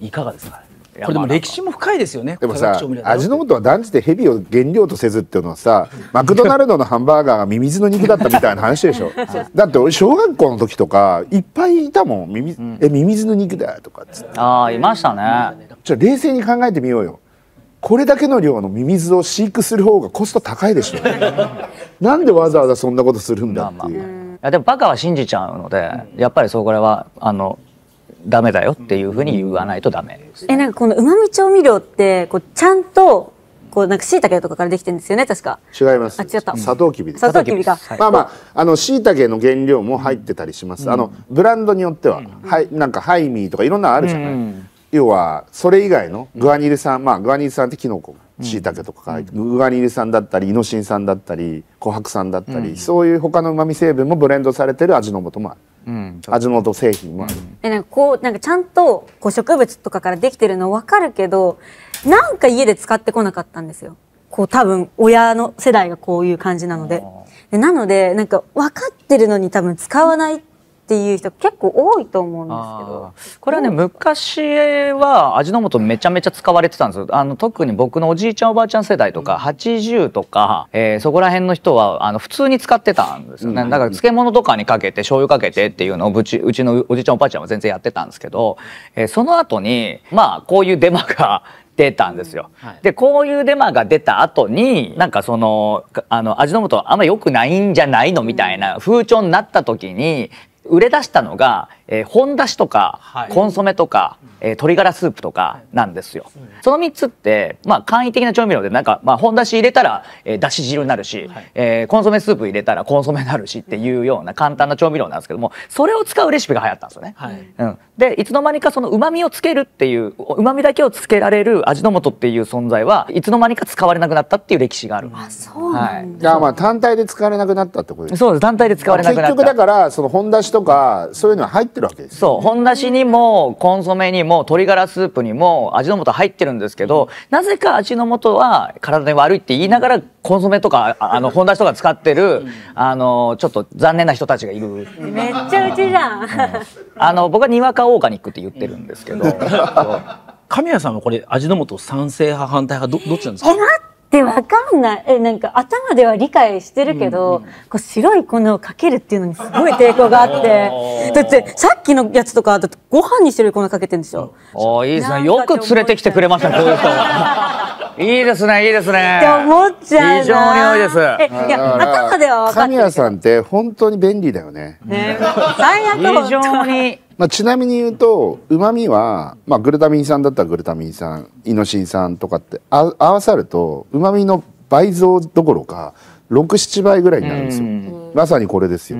いかがですかこれでも歴史も深いですよねでもさ味の素は断じてヘビを原料とせずっていうのはさマクドナルドのハンバーガーがミミズの肉だったみたいな話でしょ うだって俺小学校の時とかいっぱいいたもんミミうん、えミミズの肉だとかっっああいましたねじゃ冷静に考えてみようよこれだけの量のミミズを飼育する方がコスト高いでしょ なんでわざわざそんなことするんだっていう、まあまあ、いやでもバカは信じちゃうので、やっぱりそうこれはあのダメだよっていうふうに言わないとダメえなんかこの旨味調味料ってこうちゃんとこうなんか椎茸とかからできてるんですよね確か違いますあ違った砂糖きび砂糖きびか、はい、まあまああの椎茸の原料も入ってたりします、うん、あのブランドによっては、うん、はいなんかハイミーとかいろんなあるじゃない、うん、要はそれ以外のグアニル酸、まあグアニル酸ってキノコしいたけとか、うん、ウリ酸だったりイノシン酸だったり琥珀酸だったり、うん、そういう他のうまみ成分もブレンドされてる味の素もある。うん、味の素製品もある、えなんかこうなんかちゃんとこう植物とかからできてるの分かるけどなんか家で使ってこなかったんですよこう多分親の世代がこういう感じなのででなのでなんか分かってるのに多分使わないっていう人結構多いと思うんですけどこれはね昔は味の素めちゃめちゃ使われてたんですよあの特に僕のおじいちゃんおばあちゃん世代とか、うん、80とか、えー、そこら辺の人はあの普通に使ってたんですよね、うん、だから漬物とかにかけて醤油かけてっていうのをうちうちのおじいちゃんおばあちゃんは全然やってたんですけど、えー、その後にまあこういうデマが 出たんですよ。はい、でこういうデマが出た後になんかそのあの味の素あんま良くないんじゃないのみたいな風潮になった時に売れ出したのがえー、本だしとか、はい、コンソメとか、えー、鶏ガラスープとかなんですよ、はい、その3つって、まあ、簡易的な調味料でなんか、まあ、本だし入れたら、えー、だし汁になるし、はい、えー、コンソメスープ入れたらコンソメになるしっていうような簡単な調味料なんですけどもそれを使うレシピが流行ったんですよね。はい、うん、でいつの間にかそのうまみをつけるっていううまみだけをつけられる味の素っていう存在はいつの間にか使われなくなったっていう歴史がある。あそうなんだ、はい、まあ単体で使われなくなったってことですそうです単体で使われなくなった。結局だからその本だしとかそういうのは入ってってるわけです、ね、そう本だしにもコンソメにも鶏ガラスープにも味の素入ってるんですけど、うん、なぜか味の素は体に悪いって言いながらコンソメとかあの本だしとか使ってる、うん、あのちょっと残念な人たちがいるめっちゃうちじゃん、うん、あの僕はにわかオーガニックって言ってるんですけど、神谷さんはこれ味の素賛成派反対派どどっちなんですかで、わかんない。え、なんか頭では理解してるけど、うんうん、こう白い粉をかけるっていうのにすごい抵抗があって。だって、さっきのやつとか、だってご飯に白い粉かけてんですよ。ああ、いいですね。よく連れてきてくれましたね、こういう人。いいですね、いいですね。って思っちゃう非常に多いです。え、いや、頭では分かって神谷さんって本当に便利だよね。ね。最悪。非常に。まあ、ちなみに言うとうまみは、まあ、グルタミン酸だったらグルタミン酸イノシン酸とかって合わさるとうまみの倍増どころか六七倍ぐらいになるんですよ、うまさにこれですよ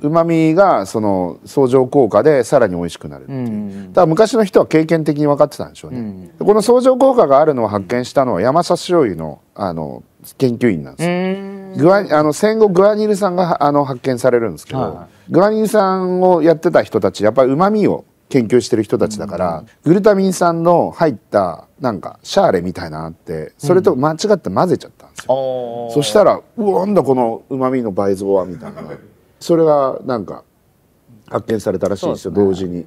旨味みがその相乗効果でさらに美味しくなるっていう、だから昔の人は経験的に分かってたんでしょうね、うこの相乗効果があるのを発見したのは山下醤油のあの研究員なんですグアあの戦後グアニルさんがあの発見されるんですけど、はい、グアニルさんをやってた人たちやっぱりうまみを研究してる人たちだから、グルタミン酸の入ったなんかシャーレみたいなってそれと間違って混ぜちゃったんですよ、うん、そしたら「うわなんだこのうまみの倍増は」みたいな それがなんか発見されたらしいんですよ、ね、同時に。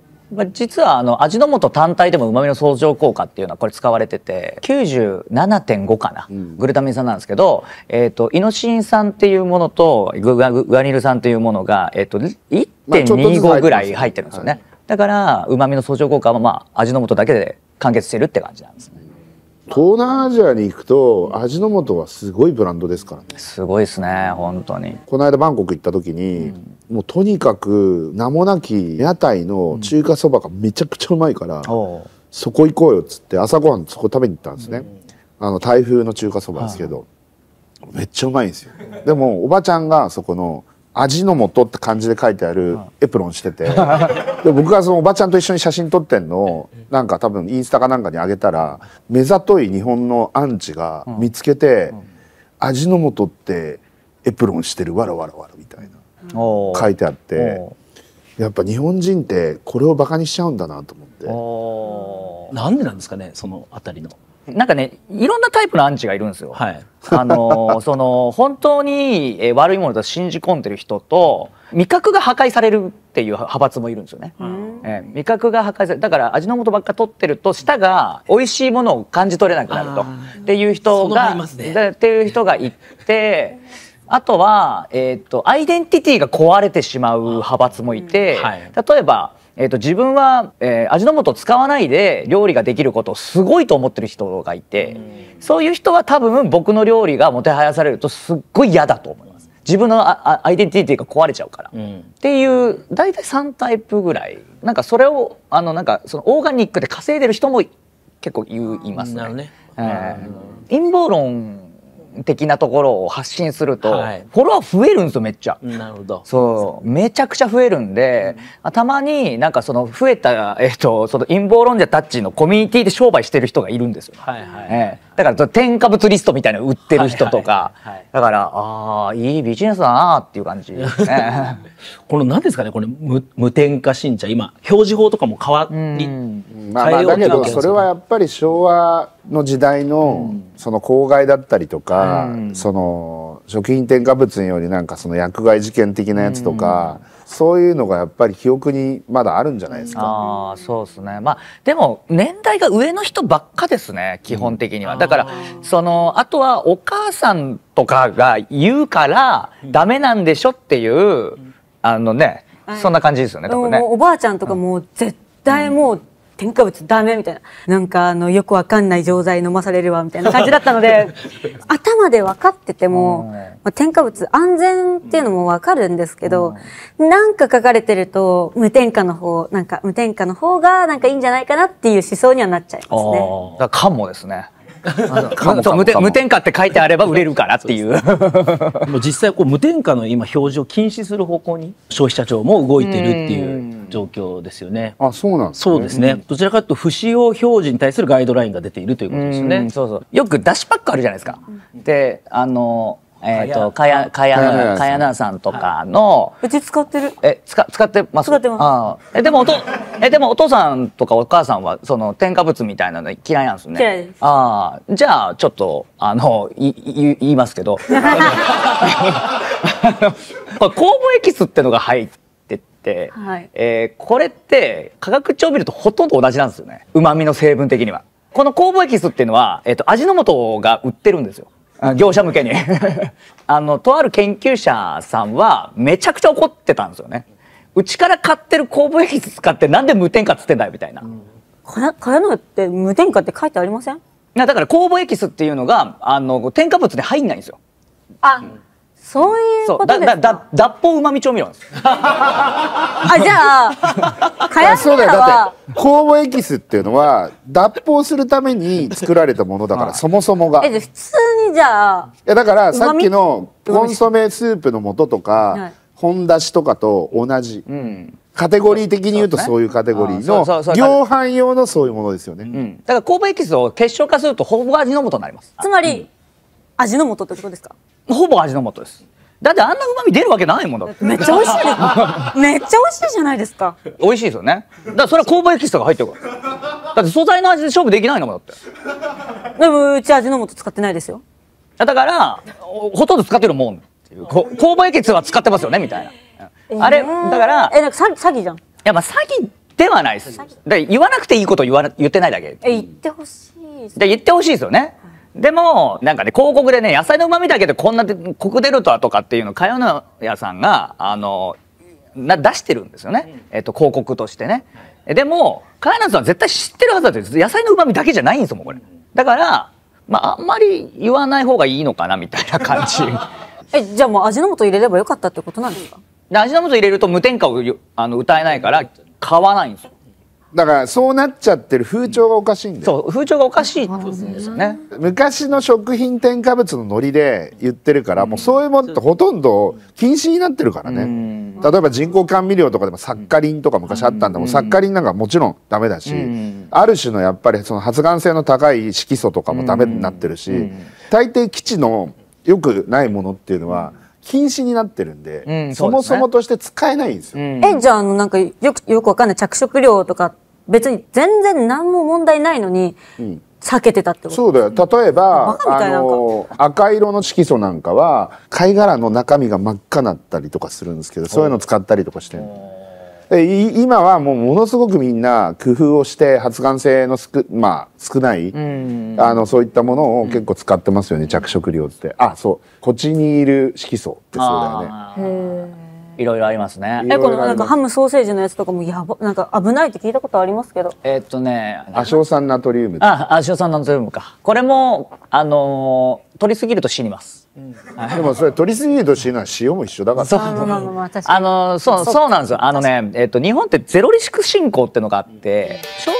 実はあの味の素単体でもうまみの相乗効果っていうのはこれ使われてて97.5かな、うん、グルタミン酸なんですけど、えーと、イノシン酸っていうものとグアニル酸っていうものが、えーと、1.25ぐらい入ってるんですよね。だからうまみの相乗効果はまあ味の素だけで完結してるって感じなんですね東南アジアに行くと味の素はすごいブランドですからねすごいですね本当にこの間バンコク行った時に、うん、もうとにかく名もなき屋台の中華そばがめちゃくちゃうまいから、うん、そこ行こうよっつって朝ごはんそこ食べに行ったんですね、うん、あの台風の中華そばですけど、めっちゃうまいんですよでもおばちゃんがそこの味の素って感じで書いてあるエプロンしてて、で僕がそのおばちゃんと一緒に写真撮ってんのをなんか多分インスタかなんかにあげたら目ざとい日本のアンチが見つけて「味の素ってエプロンしてるわらわらわら」みたいな書いてあってやっぱ日本人ってこれをバカにしちゃうんだなと思って。なんでなんですかねその辺りのなんかねいろんなタイプのアンチがいるんですよ。はい、あの その本当に悪いものだと信じ込んでる人と味覚が破壊されるっていう派閥もいるんですよね。うん、え味覚が破壊されだから味の素ばっか取ってると舌が美味しいものを感じ取れなくなるとっていう人が、ね、っていう人がいて。あとは、えーと、とアイデンティティが壊れてしまう派閥もいて、うんはい、例えばえーと、自分は、えー、味の素使わないで料理ができることをすごいと思ってる人がいてそういう人は多分僕の料理がもてはやされるとすっごい嫌だと思います。自分のアイデンティティが壊れちゃうから、うん、っていう大体3タイプぐらいなんかそれをあのなんかそのオーガニックで稼いでる人も結構言いますね。陰謀論的なところを発信すると、はい、フォロワー増えるんですよめっちゃ。なるほど。そうめちゃくちゃ増えるんで、うん、たまになんかその増えたえっ、ー、とその陰謀論者たちのコミュニティで商売してる人がいるんですよ。はいはい。えーだから添加物リストみたいなの売ってる人とか、はいはいはい、だからああいいビジネスだなっていう感じですね この何ですかねこれ無無添加信者今表示法とかも変わり、まあ、まあだけどそれはやっぱり昭和の時代のその公害だったりとか、うん、その食品添加物によりなんかその薬害事件的なやつとか、うんそういうのがやっぱり記憶にまだあるんじゃないですか。ああ、そうですね。まあでも年代が上の人ばっかですね。基本的には。だからそのあとはお母さんとかが言うからダメなんでしょっていう、あのね、そんな感じですよね。多分ね。おばあちゃんとかも絶対もう添加物ダメみたいななんかあのよくわかんない錠剤飲まされるわみたいな感じだったので 頭で分かってても、まあ、添加物安全っていうのも分かるんですけど、うん、なんか書かれてると無添加の方なんか無添加の方がなんかいいんじゃないかなっていう思想にはなっちゃいますね。だかもですね 無無添加って書いてあれば売れるからっていうう実際こう無添加の今表示を禁止する方向に消費者庁も動いてるっていう、状況ですよね。あ、そうなんです、ね、そうですね。どちらかというと不使用表示に対するガイドラインが出ているということですよね。そうそう。よくダッシュパックあるじゃないですか。で、あのえっ、ー、と、かや、かや、かやなさんとかの、うち使ってる。え、使、使ってます使ってます。え、でもおと、え、でもお父さんとかお母さんは、その、添加物みたいなの嫌いなんですね。嫌いです。ああ、じゃあ、ちょっと、あの、い、い、言いますけど。こ れ、酵母エキスってのが入って、、はい、えー、これって化学調味料とほとんど同じなんですよねうまみの成分的にはこの酵母エキスっていうのは、えーと、味の素が売ってるんですよ業者向けに あのとある研究者さんはめちゃくちゃ怒ってたんですよねうちから買ってる酵母エキス使ってなんで無添加っつってんだよみたいな、うん、って無添加って書いてありませんだから酵母エキスっていうのがあの添加物で入んないんですよあ、うんそういうことですか。だ脱法旨味調味料あじゃあうだよ。だっは酵母エキスっていうのは脱法するために作られたものだからそもそもが。え普通にじゃあ。いやだからさっきのコンソメスープの素とか本だしとかと同じ。うん。カテゴリー的に言うとそういうカテゴリーの量販用のそういうものですよね、うん、だから酵母エキスを結晶化するとほぼ味の素になりますつまり、うん、味の素ってことですかほぼ味の素です。だってあんな旨味出るわけないもんだめっちゃ美味しい めっちゃ美味しいじゃないですか。美味しいですよね。だからそれは香ばエキストが入ってるから。だって素材の味で勝負できないのもだって。でもうち味の素使ってないですよ。だからほとんど使ってるもんって香ばエキスは使ってますよねみたいな。えー、あれだからえなんか詐欺じゃん。いやまあ詐欺ではないです。だ言わなくていいこと言わ言ってないだけ。え言ってほしい。で言ってほしいですよね。でもなんかね広告でね野菜のうまみだけでこんなコク出るとはとかっていうのかよなやさんがあのな出してるんですよね、えっと、広告としてね。でもかよなさん絶対知ってるはずだって野菜のうまみだけじゃないんですもんこれ。だからまああんまり言わない方がいいのかなみたいな感じ。えじゃあもう味の素入れればよかったってことなんですかで味の素入れると無添加をあの歌えないから買わないんですよ。だからそうなっちゃってる風潮がおかしいんだよそう風潮がおかしいってことですよね昔の食品添加物のノリで言ってるから、うん、もうそういうものってほとんど禁止になってるからね、うん、例えば人工甘味料とかでもサッカリンとか昔あったんだも、うん、サッカリンなんかもちろんダメだし、うん、ある種のやっぱりその発がん性の高い色素とかもダメになってるし、大抵基地のよくないものっていうのは、うん禁止になってるんでうん、そもそもとして使えないんですよ。うん、えじゃあのなんかよくよくわかんない着色料とか別に全然何も問題ないのに、避けてたってことそうだよ例えばあの赤色の色素なんかは貝殻の中身が真っ赤になったりとかするんですけどそういうの使ったりとかしてる今はもうものすごくみんな工夫をして発がん性のすく、まあ、少ない、あのそういったものを結構使ってますよね、着色料ってあそうこっちにいる色素ってそうだよね。いろいろありますね。え、このなんかハムソーセージのやつとかもやば、なんか危ないって聞いたことありますけど。えっとね、亜硝酸ナトリウム。あ、亜硝酸ナトリウムか。これもあのー、取りすぎると死にます。でもそれ取りすぎると死ぬのは塩も一緒だから。そう、あのそうそうなんですよ。あのね、えっと日本ってゼロリスク進行ってのがあって。うん